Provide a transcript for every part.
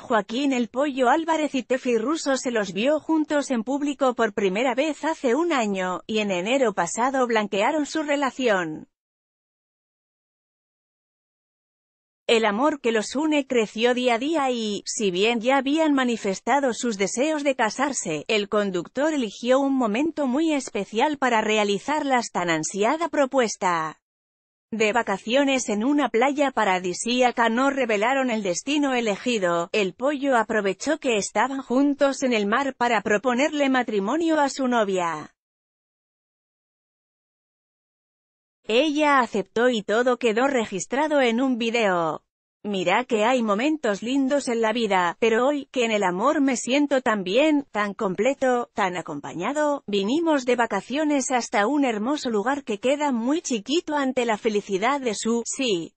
Joaquín El Pollo Álvarez y Tefi Russo se los vio juntos en público por primera vez hace un año, y en enero pasado blanquearon su relación. El amor que los une creció día a día y, si bien ya habían manifestado sus deseos de casarse, el conductor eligió un momento muy especial para realizar la tan ansiada propuesta de vacaciones en una playa paradisíaca no revelaron el destino elegido, el pollo aprovechó que estaban juntos en el mar para proponerle matrimonio a su novia. Ella aceptó y todo quedó registrado en un video. Mira que hay momentos lindos en la vida, pero hoy, que en el amor me siento tan bien, tan completo, tan acompañado, vinimos de vacaciones hasta un hermoso lugar que queda muy chiquito ante la felicidad de su sí.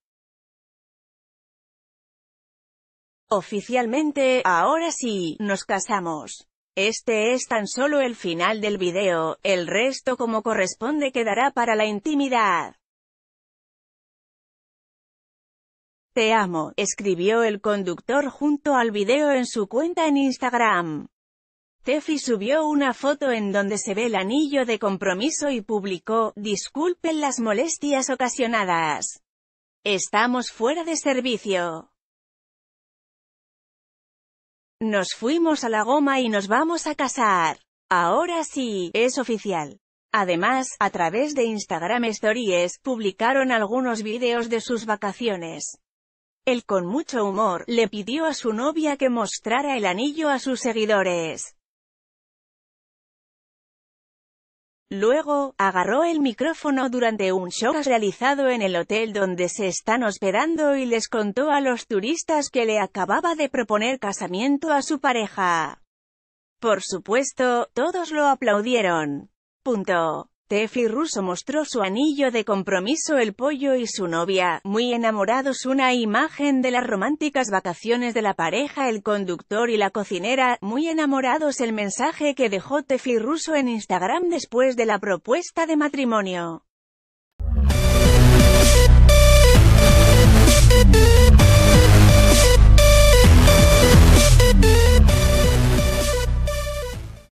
Oficialmente, ahora sí, nos casamos. Este es tan solo el final del video, el resto como corresponde quedará para la intimidad. Te amo, escribió el conductor junto al video en su cuenta en Instagram. Tefi subió una foto en donde se ve el anillo de compromiso y publicó, disculpen las molestias ocasionadas. Estamos fuera de servicio. Nos fuimos a la goma y nos vamos a casar. Ahora sí, es oficial. Además, a través de Instagram Stories, publicaron algunos videos de sus vacaciones. Él con mucho humor, le pidió a su novia que mostrara el anillo a sus seguidores. Luego, agarró el micrófono durante un show realizado en el hotel donde se están hospedando y les contó a los turistas que le acababa de proponer casamiento a su pareja. Por supuesto, todos lo aplaudieron. Punto. Tefi Russo mostró su anillo de compromiso el pollo y su novia, muy enamorados una imagen de las románticas vacaciones de la pareja el conductor y la cocinera, muy enamorados el mensaje que dejó Tefi Russo en Instagram después de la propuesta de matrimonio.